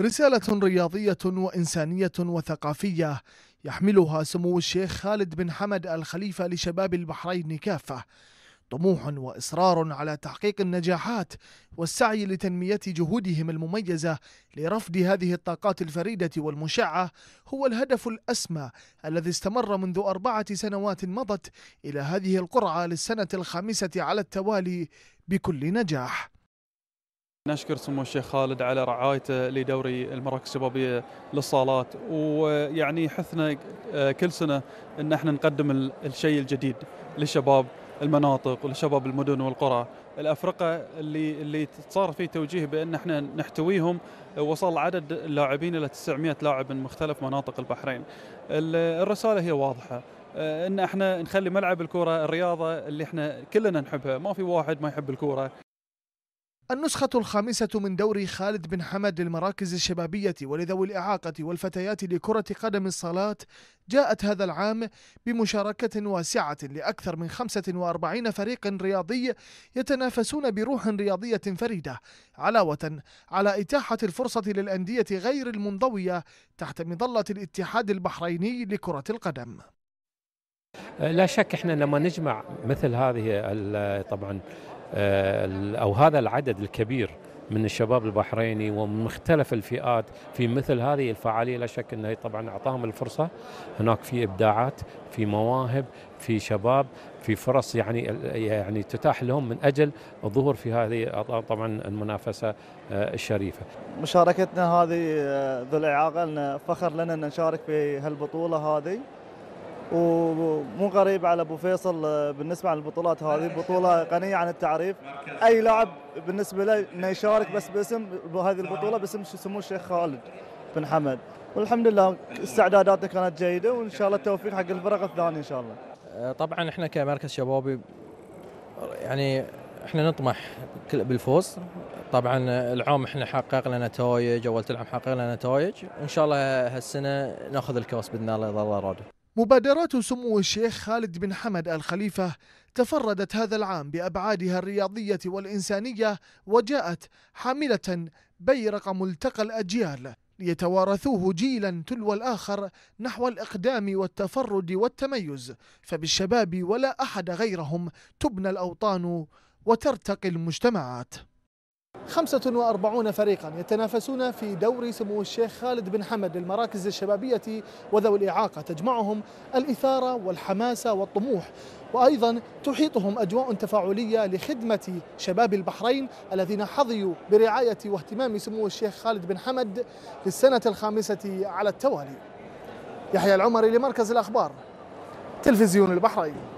رسالة رياضية وإنسانية وثقافية يحملها سمو الشيخ خالد بن حمد الخليفة لشباب البحرين كافة طموح وإصرار على تحقيق النجاحات والسعي لتنمية جهودهم المميزة لرفض هذه الطاقات الفريدة والمشعة هو الهدف الأسمى الذي استمر منذ أربعة سنوات مضت إلى هذه القرعة للسنة الخامسة على التوالي بكل نجاح نشكر سمو الشيخ خالد على رعايته لدوري المراكز الشبابيه للصالات ويعني حثنا آه، كل سنه ان احنا نقدم الشيء الجديد لشباب المناطق ولشباب المدن والقرى الافرقه اللي اللي صار في توجيه بان احنا نحتويهم آه، وصل عدد اللاعبين الى 900 لاعب من مختلف مناطق البحرين الرساله هي واضحه آه، ان احنا نخلي ملعب الكوره الرياضه اللي احنا كلنا نحبها ما في واحد ما يحب الكوره النسخة الخامسة من دوري خالد بن حمد للمراكز الشبابية ولذوي الإعاقة والفتيات لكرة قدم الصالات جاءت هذا العام بمشاركة واسعة لأكثر من 45 فريق رياضي يتنافسون بروح رياضية فريدة علاوة على إتاحة الفرصة للأندية غير المنضوية تحت مظلة الاتحاد البحريني لكرة القدم لا شك احنا لما نجمع مثل هذه طبعا آه، او هذا العدد الكبير من الشباب البحريني ومن مختلف الفئات في مثل هذه الفعاليه لا شك انها طبعا اعطاهم الفرصه هناك في ابداعات في مواهب في شباب في فرص يعني يعني تتاح لهم من اجل الظهور في هذه طبعا المنافسه آه، الشريفه. مشاركتنا هذه آه، ذو الاعاقه فخر لنا ان نشارك في هالبطوله هذه ومو غريب على ابو فيصل آه، بالنسبه عن البطولات هذه بطوله غنيه عن التعريف اي لاعب بالنسبه له انه يشارك بس باسم بهذه البطوله باسم سمو الشيخ خالد بن حمد والحمد لله استعداداتنا كانت جيده وان شاء الله التوفيق حق الفرق الثانيه ان شاء الله آه، طبعا احنا كمركز شبابي يعني احنا نطمح بالفوز طبعا العام احنا حققنا نتائج اول تلعب حققنا نتائج وان شاء الله هالسنه ناخذ الكاس باذن الله اذا الله مبادرات سمو الشيخ خالد بن حمد الخليفة تفردت هذا العام بأبعادها الرياضية والإنسانية وجاءت حاملة بيرق ملتقى الأجيال ليتوارثوه جيلا تلو الآخر نحو الإقدام والتفرد والتميز فبالشباب ولا أحد غيرهم تبنى الأوطان وترتقي المجتمعات 45 فريقا يتنافسون في دوري سمو الشيخ خالد بن حمد للمراكز الشبابية وذوي الإعاقة تجمعهم الإثارة والحماسة والطموح وأيضا تحيطهم أجواء تفاعلية لخدمة شباب البحرين الذين حظيوا برعاية واهتمام سمو الشيخ خالد بن حمد في السنة الخامسة على التوالي يحيى العمري لمركز الأخبار تلفزيون البحرين